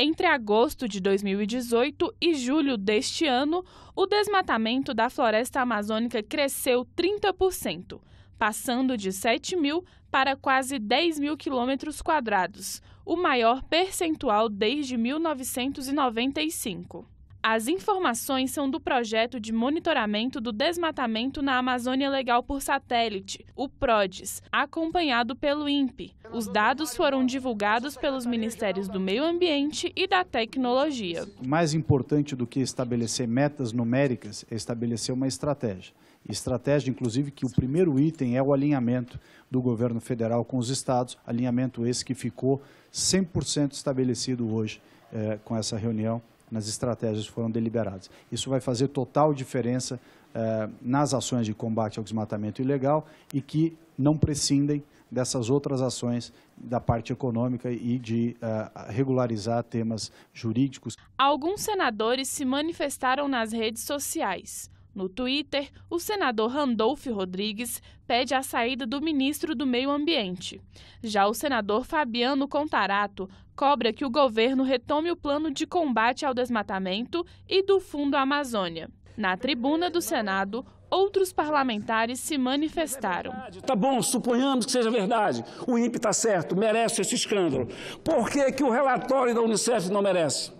Entre agosto de 2018 e julho deste ano, o desmatamento da floresta amazônica cresceu 30%, passando de 7 mil para quase 10 mil quilômetros quadrados, o maior percentual desde 1995. As informações são do projeto de monitoramento do desmatamento na Amazônia Legal por satélite, o PRODES, acompanhado pelo INPE. Os dados foram divulgados pelos Ministérios do Meio Ambiente e da Tecnologia. Mais importante do que estabelecer metas numéricas é estabelecer uma estratégia. Estratégia, inclusive, que o primeiro item é o alinhamento do governo federal com os estados, alinhamento esse que ficou 100% estabelecido hoje eh, com essa reunião nas estratégias que foram deliberadas. Isso vai fazer total diferença eh, nas ações de combate ao desmatamento ilegal e que não prescindem dessas outras ações da parte econômica e de uh, regularizar temas jurídicos. Alguns senadores se manifestaram nas redes sociais. No Twitter, o senador Randolfo Rodrigues pede a saída do ministro do Meio Ambiente. Já o senador Fabiano Contarato cobra que o governo retome o plano de combate ao desmatamento e do Fundo Amazônia. Na tribuna do Senado, outros parlamentares se manifestaram. tá bom, suponhamos que seja verdade. O INPE está certo, merece esse escândalo. Por que, que o relatório da Unicef não merece?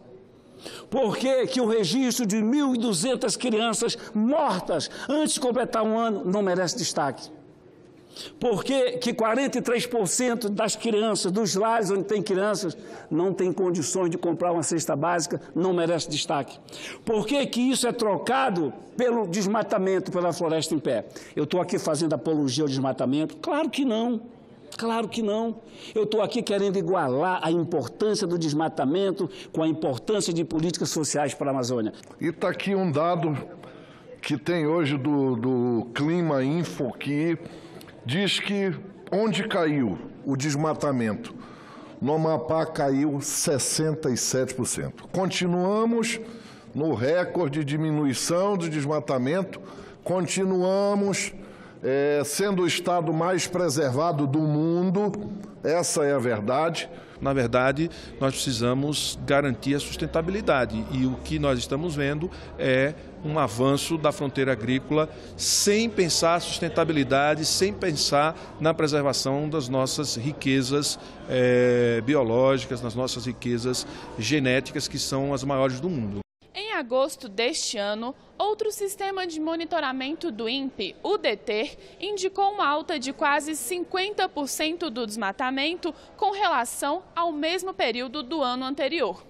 Por que, que o registro de 1.200 crianças mortas antes de completar um ano não merece destaque? Por que, que 43% das crianças, dos lares onde tem crianças, não tem condições de comprar uma cesta básica, não merece destaque? Por que, que isso é trocado pelo desmatamento, pela floresta em pé? Eu estou aqui fazendo apologia ao desmatamento? Claro que não. Claro que não. Eu estou aqui querendo igualar a importância do desmatamento com a importância de políticas sociais para a Amazônia. E está aqui um dado que tem hoje do, do Clima Info, que diz que onde caiu o desmatamento? No Amapá caiu 67%. Continuamos no recorde de diminuição do desmatamento, continuamos é, sendo o estado mais preservado do mundo, essa é a verdade. Na verdade, nós precisamos garantir a sustentabilidade e o que nós estamos vendo é um avanço da fronteira agrícola sem pensar a sustentabilidade, sem pensar na preservação das nossas riquezas é, biológicas, nas nossas riquezas genéticas, que são as maiores do mundo agosto deste ano, outro sistema de monitoramento do INPE, o DETER, indicou uma alta de quase 50% do desmatamento com relação ao mesmo período do ano anterior.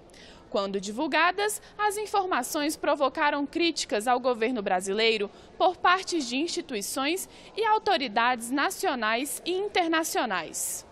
Quando divulgadas, as informações provocaram críticas ao governo brasileiro por parte de instituições e autoridades nacionais e internacionais.